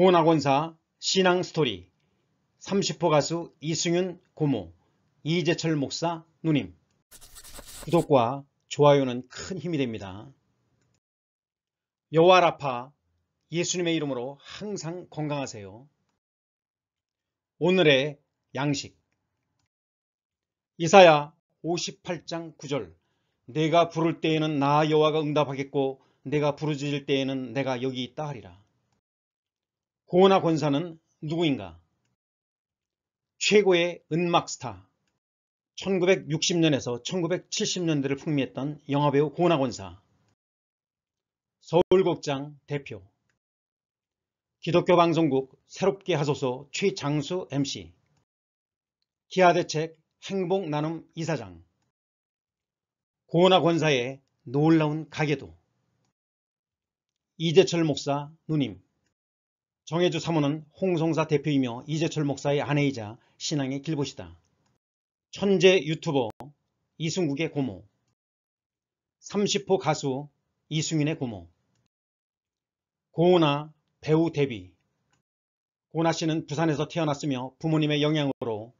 공원학원사 신앙스토리 30호 가수 이승윤 고모 이재철 목사 누님 구독과 좋아요는 큰 힘이 됩니다. 여호와라파 예수님의 이름으로 항상 건강하세요. 오늘의 양식 이사야 58장 9절 내가 부를 때에는 나 여호와가 응답하겠고 내가 부르짖을 때에는 내가 여기 있다 하리라. 고은하 권사는 누구인가? 최고의 은막스타 1960년에서 1970년대를 풍미했던 영화배우 고은하 권사 서울극장 대표 기독교 방송국 새롭게 하소서 최장수 MC 기아대책 행복나눔 이사장 고은하 권사의 놀라운 가게도 이재철 목사 누님 정혜주 사모는 홍성사 대표이며 이재철 목사의 아내이자 신앙의 길보시다. 천재 유튜버 이승국의 고모 30호 가수 이승윤의 고모 고은아 배우 데뷔 고은아 씨는 부산에서 태어났으며 부모님의 영향으로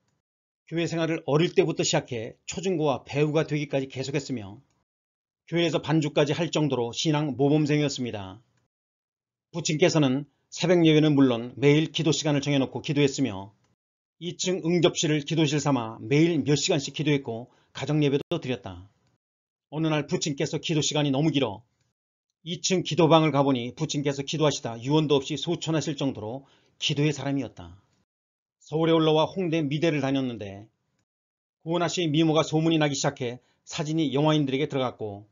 교회 생활을 어릴 때부터 시작해 초중고와 배우가 되기까지 계속했으며 교회에서 반주까지 할 정도로 신앙 모범생이었습니다. 부친께서는 새벽 예배는 물론 매일 기도 시간을 정해놓고 기도했으며 2층 응접실을 기도실 삼아 매일 몇 시간씩 기도했고 가정 예배도 드렸다. 어느 날 부친께서 기도 시간이 너무 길어 2층 기도방을 가보니 부친께서 기도하시다 유언도 없이 소천하실 정도로 기도의 사람이었다. 서울에 올라와 홍대 미대를 다녔는데 구원아 씨 미모가 소문이 나기 시작해 사진이 영화인들에게 들어갔고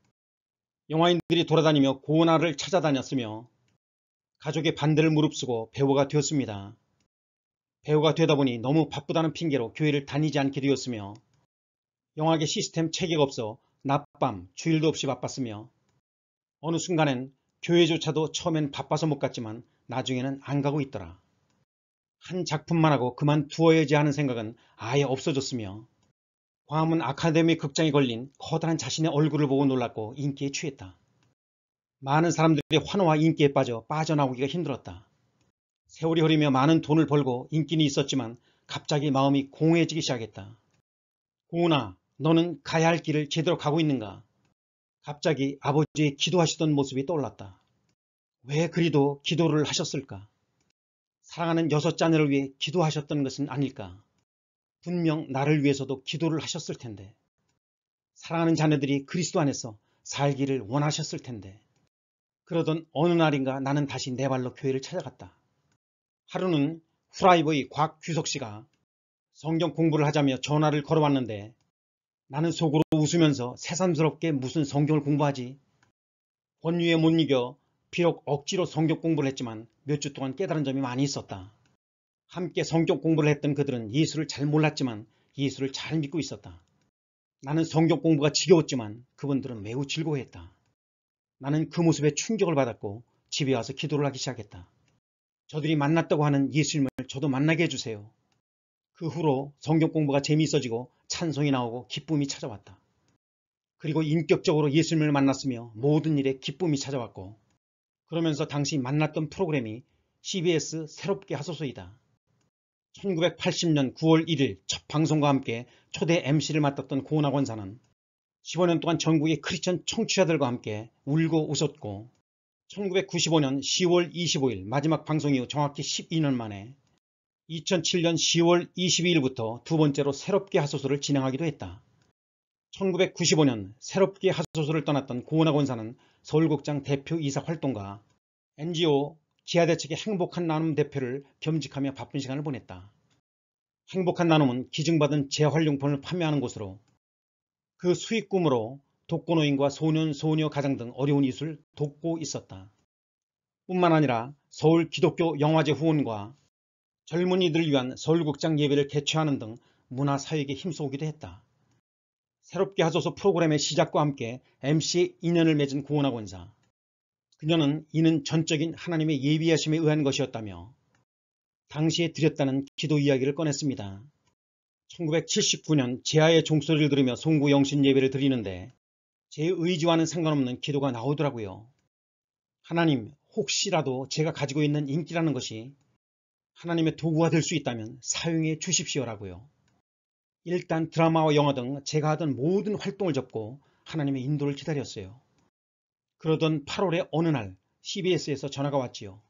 영화인들이 돌아다니며 고은아를 찾아다녔으며 가족의 반대를 무릅쓰고 배우가 되었습니다. 배우가 되다 보니 너무 바쁘다는 핑계로 교회를 다니지 않게 되었으며 영화계 시스템 체계가 없어 낮밤, 주일도 없이 바빴으며 어느 순간엔 교회조차도 처음엔 바빠서 못 갔지만 나중에는 안 가고 있더라. 한 작품만 하고 그만두어야지 하는 생각은 아예 없어졌으며 광화문 아카데미 극장에 걸린 커다란 자신의 얼굴을 보고 놀랐고 인기에 취했다. 많은 사람들이 환호와 인기에 빠져 빠져나오기가 힘들었다. 세월이 흐르며 많은 돈을 벌고 인기는 있었지만 갑자기 마음이 공허해지기 시작했다. 구은아 너는 가야 할 길을 제대로 가고 있는가? 갑자기 아버지의 기도하시던 모습이 떠올랐다. 왜 그리도 기도를 하셨을까? 사랑하는 여섯 자녀를 위해 기도하셨던 것은 아닐까? 분명 나를 위해서도 기도를 하셨을 텐데. 사랑하는 자녀들이 그리스도 안에서 살기를 원하셨을 텐데. 그러던 어느 날인가 나는 다시 내 발로 교회를 찾아갔다. 하루는 후라이브의 곽규석 씨가 성경 공부를 하자며 전화를 걸어왔는데 나는 속으로 웃으면서 새삼스럽게 무슨 성경을 공부하지? 권유에 못 이겨 비록 억지로 성경 공부를 했지만 몇 주 동안 깨달은 점이 많이 있었다. 함께 성경 공부를 했던 그들은 예수를 잘 몰랐지만 예수를 잘 믿고 있었다. 나는 성경 공부가 지겨웠지만 그분들은 매우 즐거워했다. 나는 그 모습에 충격을 받았고 집에 와서 기도를 하기 시작했다. 저들이 만났다고 하는 예수님을 저도 만나게 해주세요. 그 후로 성경 공부가 재미있어지고 찬송이 나오고 기쁨이 찾아왔다. 그리고 인격적으로 예수님을 만났으며 모든 일에 기쁨이 찾아왔고 그러면서 당시 만났던 프로그램이 CBS 새롭게 하소서이다. 1980년 9월 1일 첫 방송과 함께 초대 MC를 맡았던 고은하 권사는 15년 동안 전국의 크리스천 청취자들과 함께 울고 웃었고 1995년 10월 25일 마지막 방송 이후 정확히 12년 만에 2007년 10월 22일부터 두 번째로 새롭게 하소서를 진행하기도 했다. 1995년 새롭게 하소서를 떠났던 고은하 권사는 서울국장 대표 이사 활동과 NGO 기아대책의 행복한 나눔 대표를 겸직하며 바쁜 시간을 보냈다. 행복한 나눔은 기증받은 재활용품을 판매하는 곳으로 그수익꿈으로 독거노인과 소년, 소녀, 가장 등 어려운 이웃을 돕고 있었다. 뿐만 아니라 서울 기독교 영화제 후원과 젊은이들 위한 서울극장 예배를 개최하는 등 문화사역에 힘써오기도 했다. 새롭게 하소서 프로그램의 시작과 함께 MC의 인연을 맺은 구원학원사. 그녀는 이는 전적인 하나님의 예비하심에 의한 것이었다며 당시에 드렸다는 기도 이야기를 꺼냈습니다. 1979년 제아의 종소리를 들으며 송구 영신 예배를 드리는데 제 의지와는 상관없는 기도가 나오더라고요. 하나님, 혹시라도 제가 가지고 있는 인기라는 것이 하나님의 도구가 될 수 있다면 사용해 주십시오라고요. 일단 드라마와 영화 등 제가 하던 모든 활동을 접고 하나님의 인도를 기다렸어요. 그러던 8월의 어느 날 CBS에서 전화가 왔지요.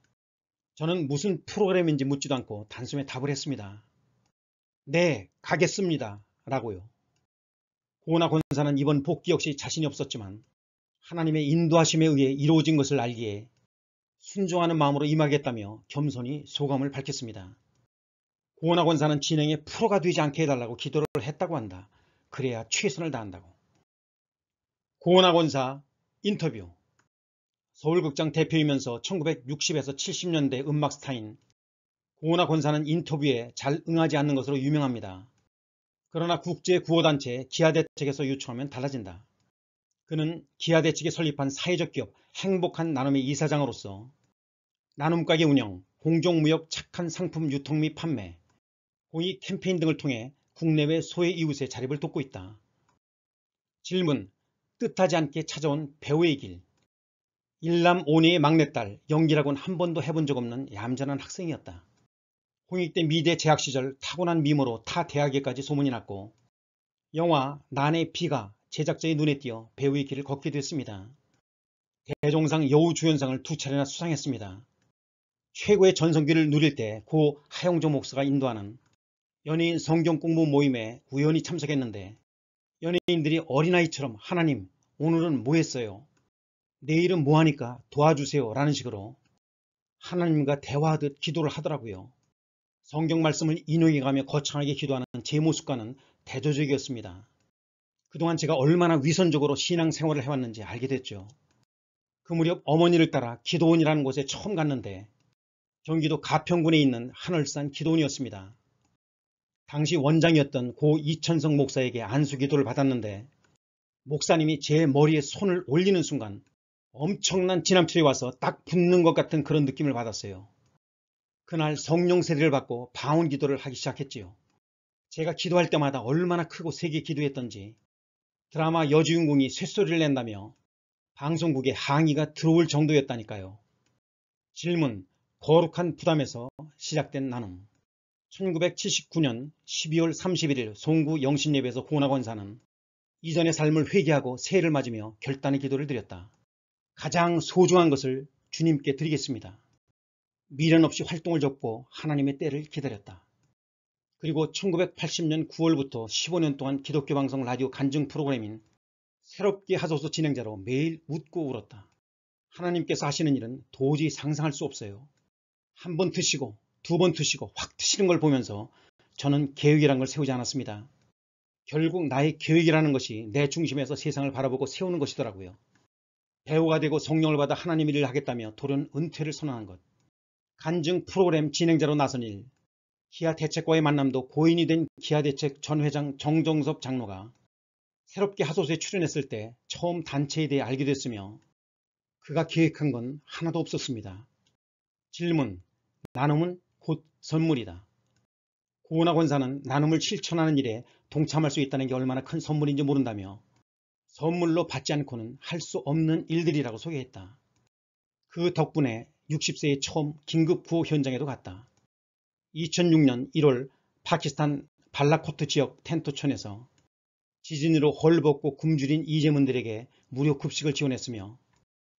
저는 무슨 프로그램인지 묻지도 않고 단숨에 답을 했습니다. 네, 가겠습니다. 라고요. 고나 권사는 이번 복귀 역시 자신이 없었지만 하나님의 인도하심에 의해 이루어진 것을 알기에 순종하는 마음으로 임하겠다며 겸손히 소감을 밝혔습니다. 고원아 권사는 진행에 프로가 되지 않게 해달라고 기도를 했다고 한다. 그래야 최선을 다한다고. 고원아 권사 인터뷰 서울극장 대표이면서 1960에서 70년대 음악 스타인 고원아 권사는 인터뷰에 잘 응하지 않는 것으로 유명합니다. 그러나 국제 구호단체 기아대책에서 요청하면 달라진다. 그는 기아대책에 설립한 사회적 기업 행복한 나눔의 이사장으로서 나눔가게 운영, 공정무역 착한 상품 유통 및 판매, 공익 캠페인 등을 통해 국내외 소외 이웃의 자립을 돕고 있다. 질문, 뜻하지 않게 찾아온 배우의 길. 일남 오녀의 막내딸, 연기라곤 한 번도 해본 적 없는 얌전한 학생이었다. 홍익 대 미대 재학 시절 타고난 미모로 타 대학에까지 소문이 났고 영화 난의 비가 제작자의 눈에 띄어 배우의 길을 걷게 됐습니다. 대종상 여우주연상을 두 차례나 수상했습니다. 최고의 전성기를 누릴 때 고 하영조 목사가 인도하는 연예인 성경 공부 모임에 우연히 참석했는데 연예인들이 어린아이처럼 하나님 오늘은 뭐 했어요? 내일은 뭐 하니까 도와주세요 라는 식으로 하나님과 대화하듯 기도를 하더라고요. 성경 말씀을 인용해가며 거창하게 기도하는 제 모습과는 대조적이었습니다. 그동안 제가 얼마나 위선적으로 신앙생활을 해왔는지 알게 됐죠. 그 무렵 어머니를 따라 기도원이라는 곳에 처음 갔는데 경기도 가평군에 있는 하늘산 기도원이었습니다. 당시 원장이었던 고 이천성 목사에게 안수기도를 받았는데 목사님이 제 머리에 손을 올리는 순간 엄청난 지남철이 와서 딱 붙는 것 같은 그런 느낌을 받았어요. 그날 성령 세례를 받고 방언 기도를 하기 시작했지요. 제가 기도할 때마다 얼마나 크고 세게 기도했던지 드라마 여주인공이 쇳소리를 낸다며 방송국에 항의가 들어올 정도였다니까요. 질문 거룩한 부담에서 시작된 나눔 1979년 12월 31일 송구 영신예배에서 호나권사는 이전의 삶을 회개하고 새해를 맞으며 결단의 기도를 드렸다. 가장 소중한 것을 주님께 드리겠습니다. 미련 없이 활동을 접고 하나님의 때를 기다렸다. 그리고 1980년 9월부터 15년 동안 기독교 방송 라디오 간증 프로그램인 새롭게 하소서 진행자로 매일 웃고 울었다. 하나님께서 하시는 일은 도저히 상상할 수 없어요. 한 번 드시고 두 번 드시고 확 드시는 걸 보면서 저는 계획이란 걸 세우지 않았습니다. 결국 나의 계획이라는 것이 내 중심에서 세상을 바라보고 세우는 것이더라고요. 배우가 되고 성령을 받아 하나님 일을 하겠다며 돌은 은퇴를 선언한 것. 간증 프로그램 진행자로 나선 일, 기아 대책과의 만남도 고인이 된 기아 대책 전 회장 정종섭 장로가 새롭게 하소서에 출연했을 때 처음 단체에 대해 알게 됐으며 그가 계획한 건 하나도 없었습니다. 질문, 나눔은 곧 선물이다. 고은하 권사는 나눔을 실천하는 일에 동참할 수 있다는 게 얼마나 큰 선물인지 모른다며 선물로 받지 않고는 할 수 없는 일들이라고 소개했다. 그 덕분에 60세에 처음 긴급 구호 현장에도 갔다. 2006년 1월 파키스탄 발라코트 지역 텐토촌에서 지진으로 헐벗고 굶주린 이재문들에게 무료 급식을 지원했으며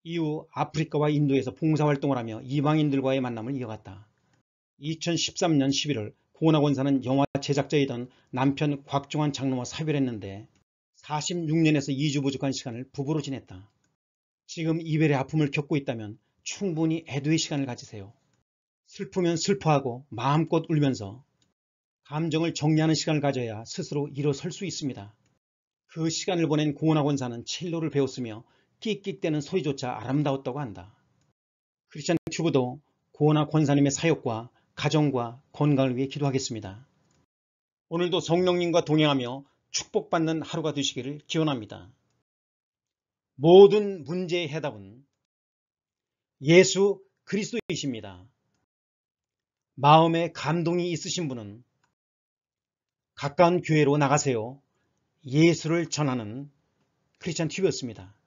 이후 아프리카와 인도에서 봉사활동을 하며 이방인들과의 만남을 이어갔다. 2013년 11월 고나 권사는 영화 제작자이던 남편 곽종환 장로와 사별했는데 46년에서 2주 부족한 시간을 부부로 지냈다. 지금 이별의 아픔을 겪고 있다면 충분히 애도의 시간을 가지세요. 슬프면 슬퍼하고 마음껏 울면서 감정을 정리하는 시간을 가져야 스스로 일어설 수 있습니다. 그 시간을 보낸 공원학원사는 첼로를 배웠으며 끽끽대는 소리조차 아름다웠다고 한다. 크리스찬 튜브도 고원아 권사님의 사역과 가정과 건강을 위해 기도하겠습니다. 오늘도 성령님과 동행하며 축복받는 하루가 되시기를 기원합니다. 모든 문제의 해답은 예수 그리스도이십니다. 마음에 감동이 있으신 분은 가까운 교회로 나가세요. 예수를 전하는 크리스찬 TV였습니다.